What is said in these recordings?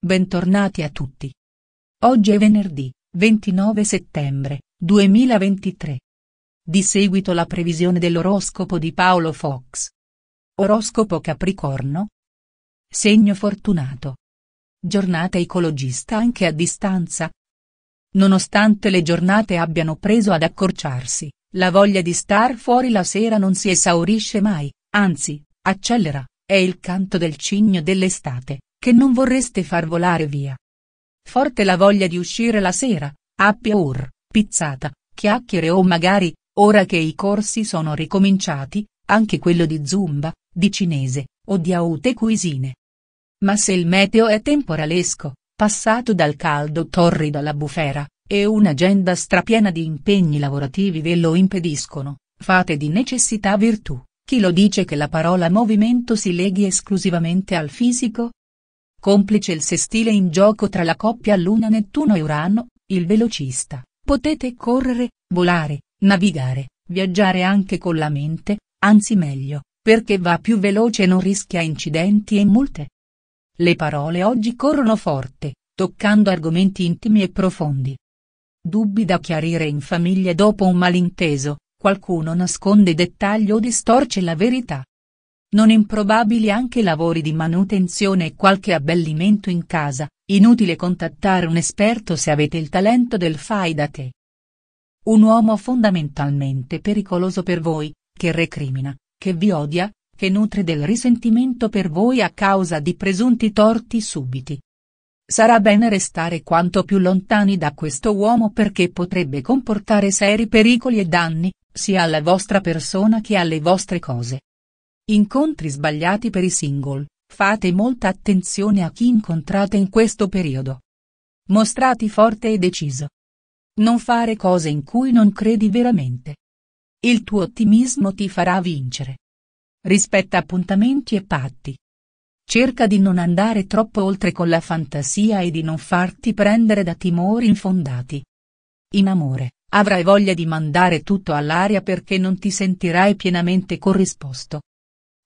Bentornati a tutti. Oggi è venerdì, 29 settembre, 2023. Di seguito la previsione dell'oroscopo di Paolo Fox. Oroscopo Capricorno. Segno fortunato. Giornata ecologista anche a distanza. Nonostante le giornate abbiano preso ad accorciarsi, la voglia di star fuori la sera non si esaurisce mai, anzi, accelera, è il canto del cigno dell'estate che non vorreste far volare via. Forte la voglia di uscire la sera, appia ur, pizzata, chiacchiere o magari, ora che i corsi sono ricominciati, anche quello di zumba, di cinese, o di aute cuisine. Ma se il meteo è temporalesco, passato dal caldo torrido alla bufera, e un'agenda strapiena di impegni lavorativi ve lo impediscono, fate di necessità virtù. Chi lo dice che la parola movimento si leghi esclusivamente al fisico? Complice il sestile in gioco tra la coppia Luna Nettuno e Urano, il velocista, potete correre, volare, navigare, viaggiare anche con la mente, anzi meglio, perché va più veloce e non rischia incidenti e multe. Le parole oggi corrono forte, toccando argomenti intimi e profondi. Dubbi da chiarire in famiglia dopo un malinteso, qualcuno nasconde dettagli o distorce la verità. Non improbabili anche lavori di manutenzione e qualche abbellimento in casa, inutile contattare un esperto se avete il talento del fai da te. Un uomo fondamentalmente pericoloso per voi, che recrimina, che vi odia, che nutre del risentimento per voi a causa di presunti torti subiti. Sarà bene restare quanto più lontani da questo uomo perché potrebbe comportare seri pericoli e danni, sia alla vostra persona che alle vostre cose. Incontri sbagliati per i single, fate molta attenzione a chi incontrate in questo periodo. Mostrati forte e deciso. Non fare cose in cui non credi veramente. Il tuo ottimismo ti farà vincere. Rispetta appuntamenti e patti. Cerca di non andare troppo oltre con la fantasia e di non farti prendere da timori infondati. In amore, avrai voglia di mandare tutto all'aria perché non ti sentirai pienamente corrisposto.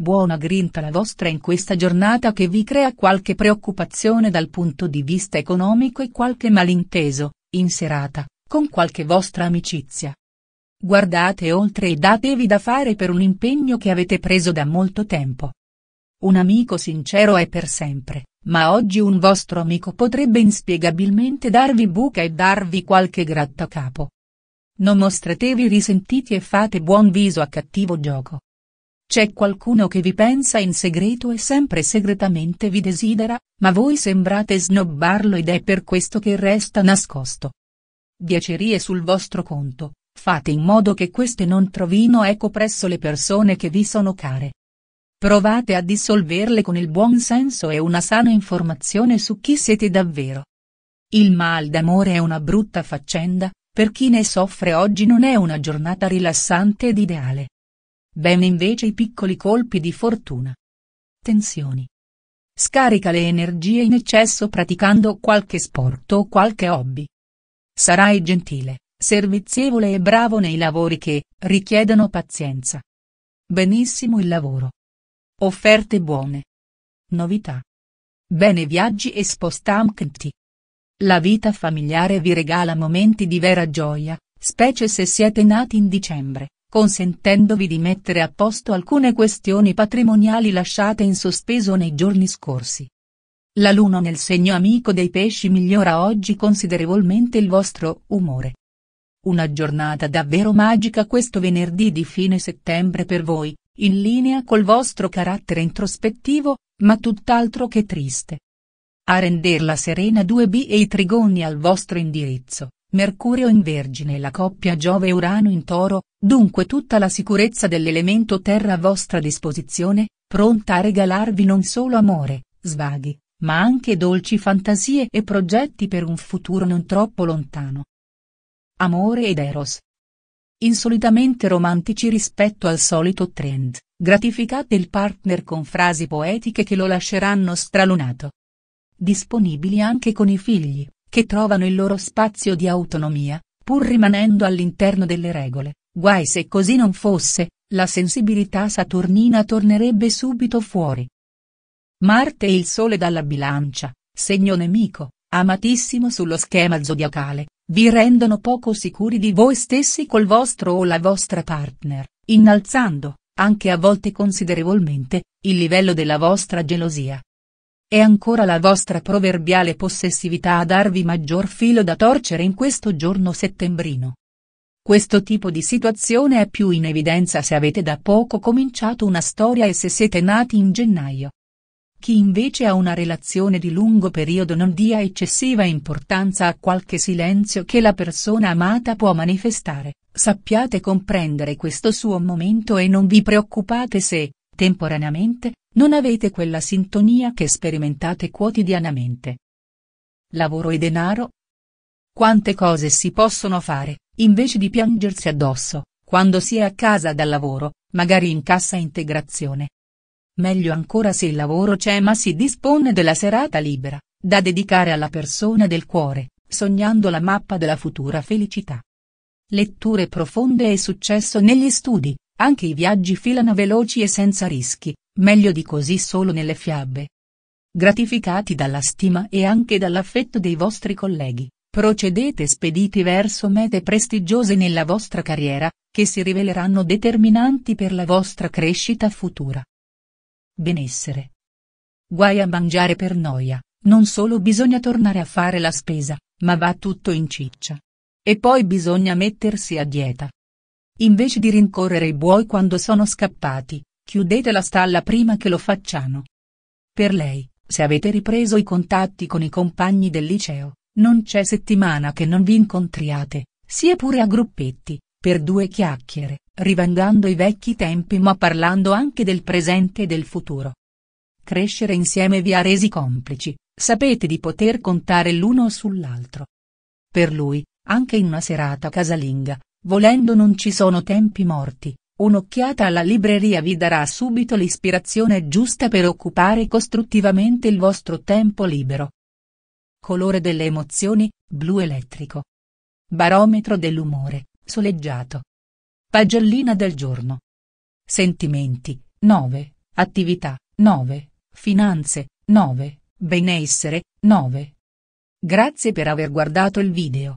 Buona grinta la vostra in questa giornata che vi crea qualche preoccupazione dal punto di vista economico e qualche malinteso, in serata, con qualche vostra amicizia. Guardate oltre e datevi da fare per un impegno che avete preso da molto tempo. Un amico sincero è per sempre, ma oggi un vostro amico potrebbe inspiegabilmente darvi buca e darvi qualche grattacapo. Non mostratevi risentiti e fate buon viso a cattivo gioco. C'è qualcuno che vi pensa in segreto e sempre segretamente vi desidera, ma voi sembrate snobbarlo ed è per questo che resta nascosto. Diacerie sul vostro conto, fate in modo che queste non trovino eco presso le persone che vi sono care. Provate a dissolverle con il buon senso e una sana informazione su chi siete davvero. Il mal d'amore è una brutta faccenda, per chi ne soffre oggi non è una giornata rilassante ed ideale ben invece i piccoli colpi di fortuna. Tensioni. Scarica le energie in eccesso praticando qualche sport o qualche hobby. Sarai gentile, servizievole e bravo nei lavori che richiedono pazienza. Benissimo il lavoro. Offerte buone. Novità. Bene viaggi e spostamenti. La vita familiare vi regala momenti di vera gioia, specie se siete nati in dicembre consentendovi di mettere a posto alcune questioni patrimoniali lasciate in sospeso nei giorni scorsi. La luna nel segno amico dei pesci migliora oggi considerevolmente il vostro umore. Una giornata davvero magica questo venerdì di fine settembre per voi, in linea col vostro carattere introspettivo, ma tutt'altro che triste. A renderla serena 2B e i trigoni al vostro indirizzo. Mercurio in Vergine e la coppia Giove-Urano in Toro, dunque tutta la sicurezza dell'elemento terra a vostra disposizione, pronta a regalarvi non solo amore, svaghi, ma anche dolci fantasie e progetti per un futuro non troppo lontano. Amore ed Eros. Insolitamente romantici rispetto al solito trend, gratificate il partner con frasi poetiche che lo lasceranno stralunato. Disponibili anche con i figli che trovano il loro spazio di autonomia, pur rimanendo all'interno delle regole. Guai se così non fosse, la sensibilità saturnina tornerebbe subito fuori. Marte e il Sole dalla bilancia, segno nemico, amatissimo sullo schema zodiacale, vi rendono poco sicuri di voi stessi col vostro o la vostra partner, innalzando, anche a volte considerevolmente, il livello della vostra gelosia. È ancora la vostra proverbiale possessività a darvi maggior filo da torcere in questo giorno settembrino. Questo tipo di situazione è più in evidenza se avete da poco cominciato una storia e se siete nati in gennaio. Chi invece ha una relazione di lungo periodo non dia eccessiva importanza a qualche silenzio che la persona amata può manifestare, sappiate comprendere questo suo momento e non vi preoccupate se, temporaneamente, non avete quella sintonia che sperimentate quotidianamente. Lavoro e denaro? Quante cose si possono fare, invece di piangersi addosso, quando si è a casa dal lavoro, magari in cassa integrazione. Meglio ancora se il lavoro c'è ma si dispone della serata libera, da dedicare alla persona del cuore, sognando la mappa della futura felicità. Letture profonde e successo negli studi, anche i viaggi filano veloci e senza rischi, meglio di così solo nelle fiabe. Gratificati dalla stima e anche dall'affetto dei vostri colleghi, procedete spediti verso mete prestigiose nella vostra carriera, che si riveleranno determinanti per la vostra crescita futura. Benessere. Guai a mangiare per noia, non solo bisogna tornare a fare la spesa, ma va tutto in ciccia. E poi bisogna mettersi a dieta. Invece di rincorrere i buoi quando sono scappati, Chiudete la stalla prima che lo facciano. Per lei, se avete ripreso i contatti con i compagni del liceo, non c'è settimana che non vi incontriate, sia pure a gruppetti, per due chiacchiere, rivangando i vecchi tempi ma parlando anche del presente e del futuro. Crescere insieme vi ha resi complici, sapete di poter contare l'uno sull'altro. Per lui, anche in una serata casalinga, volendo non ci sono tempi morti, Un'occhiata alla libreria vi darà subito l'ispirazione giusta per occupare costruttivamente il vostro tempo libero. Colore delle emozioni, blu elettrico. Barometro dell'umore, soleggiato. Pagellina del giorno. Sentimenti, 9. Attività, 9. Finanze, 9. Benessere, 9. Grazie per aver guardato il video.